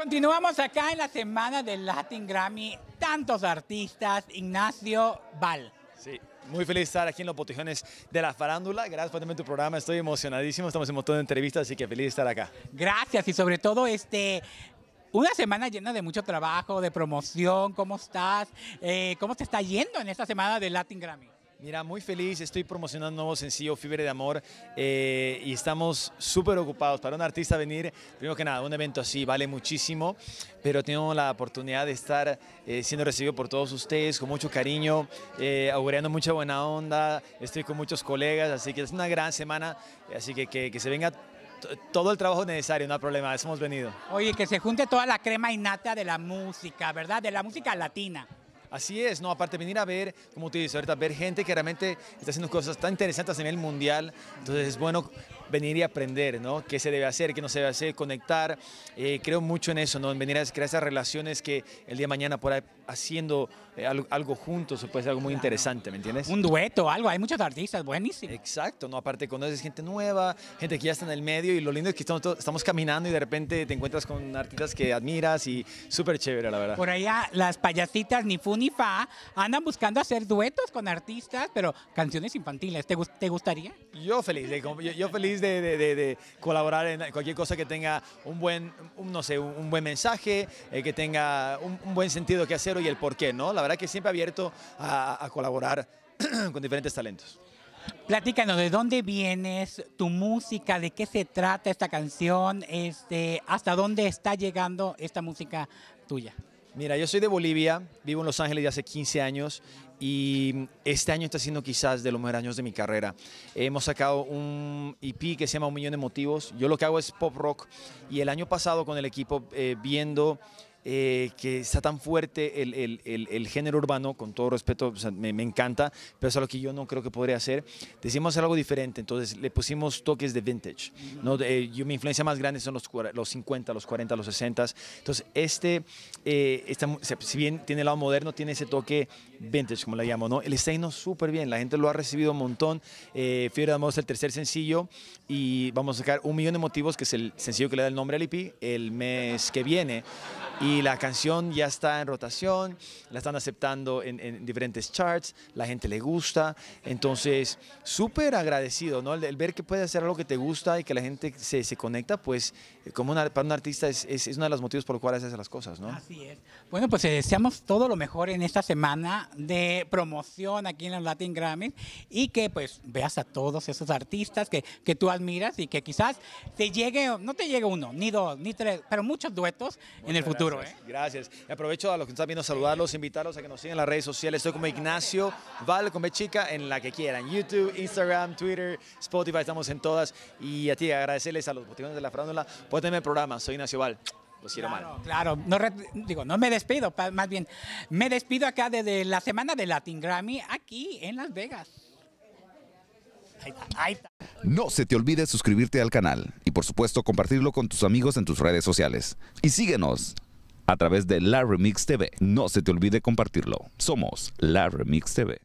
Continuamos acá en la semana del Latin Grammy. Tantos artistas, Ignacio Val. Sí, muy feliz de estar aquí en los botijones de la farándula. Gracias por tu programa. Estoy emocionadísimo. Estamos en un montón de entrevistas, así que feliz de estar acá. Gracias y sobre todo este. Una semana llena de mucho trabajo, de promoción. ¿Cómo estás? Eh, ¿Cómo te está yendo en esta semana del Latin Grammy? Mira, muy feliz, estoy promocionando un nuevo sencillo, Fibre de Amor, eh, y estamos súper ocupados. Para un artista venir, primero que nada, un evento así vale muchísimo, pero tengo la oportunidad de estar eh, siendo recibido por todos ustedes con mucho cariño, eh, augureando mucha buena onda, estoy con muchos colegas, así que es una gran semana, así que que, se venga todo el trabajo necesario, no hay problema, hemos venido. Oye, que se junte toda la crema innata de la música, ¿verdad? De la música latina. Así es, no, aparte venir a ver, como te dices ahorita, ver gente que realmente está haciendo cosas tan interesantes en el mundial, entonces es bueno venir y aprender, ¿no? ¿Qué se debe hacer, qué no se debe hacer, conectar? Eh, creo mucho en eso, ¿no? En venir a crear esas relaciones que el día de mañana por ahí haciendo eh, algo, juntos puede ser algo muy interesante, ¿me entiendes? Un dueto, algo, hay muchos artistas, buenísimo. Exacto, ¿no? Aparte conoces gente nueva, gente que ya está en el medio y lo lindo es que estamos, caminando y de repente te encuentras con artistas que admiras y súper chévere, la verdad. Por allá las payasitas ni fu ni fa andan buscando hacer duetos con artistas, pero canciones infantiles, ¿te, gustaría? Yo feliz, yo feliz de, colaborar en cualquier cosa que tenga un buen, no sé, un, buen mensaje, eh, que tenga un, buen sentido que hacer y el por qué, ¿no? La verdad que siempre abierto a, a colaborar con diferentes talentos. Platícanos, ¿de dónde vienes? ¿Tu música? ¿De qué se trata esta canción? Este, ¿Hasta dónde está llegando esta música tuya? Mira, yo soy de Bolivia, vivo en Los Ángeles de hace 15 años y este año está siendo quizás de los mejores años de mi carrera. Hemos sacado un EP que se llama Un Millón de Motivos. Yo lo que hago es pop rock y el año pasado con el equipo eh, viendo eh, que está tan fuerte el, el, el, género urbano, con todo respeto, me, encanta, pero es algo que yo no creo que podría hacer. Decimos hacer algo diferente, entonces le pusimos toques de vintage. ¿no? Eh, mi influencia más grande son los, los 50, los 40, los 60. Entonces, este, eh, si bien tiene el lado moderno, tiene ese toque vintage, como le llamo, ¿no? El está yendo súper bien, la gente lo ha recibido un montón. Eh, de es el tercer sencillo y vamos a sacar un millón de motivos, que es el sencillo que le da el nombre al IP e el mes que viene y la canción ya está en rotación, la están aceptando en, diferentes charts, la gente le gusta, entonces súper agradecido, ¿no? El, ver que puedes hacer algo que te gusta y que la gente se, conecta, pues como una, para un artista es, es, uno de los motivos por los cuales haces las cosas, ¿no? Así es. Bueno, pues eh, deseamos todo lo mejor en esta semana de promoción aquí en los Latin Grammy y que pues veas a todos esos artistas que, tú admiras y que quizás te llegue, no te llegue uno, ni dos, ni tres, pero muchos duetos en el futuro. ¿eh? Gracias. Y aprovecho a los que están viendo saludarlos, invitarlos a que nos sigan en las redes sociales. Soy como Ignacio Val, con B chica, en la que quieran. YouTube, Instagram, Twitter, Spotify, estamos en todas. Y a ti, agradecerles a los boticones de la frándula. Pueden tener el programa. Soy Ignacio Val. Lo claro, mal. Claro, digo, no me despido, más bien, me despido acá desde la semana de Latin Grammy aquí en Las Vegas. No se te olvide suscribirte al canal y por supuesto compartirlo con tus amigos en tus redes sociales. Y síguenos a través de La Remix TV. No se te olvide compartirlo. Somos La Remix TV.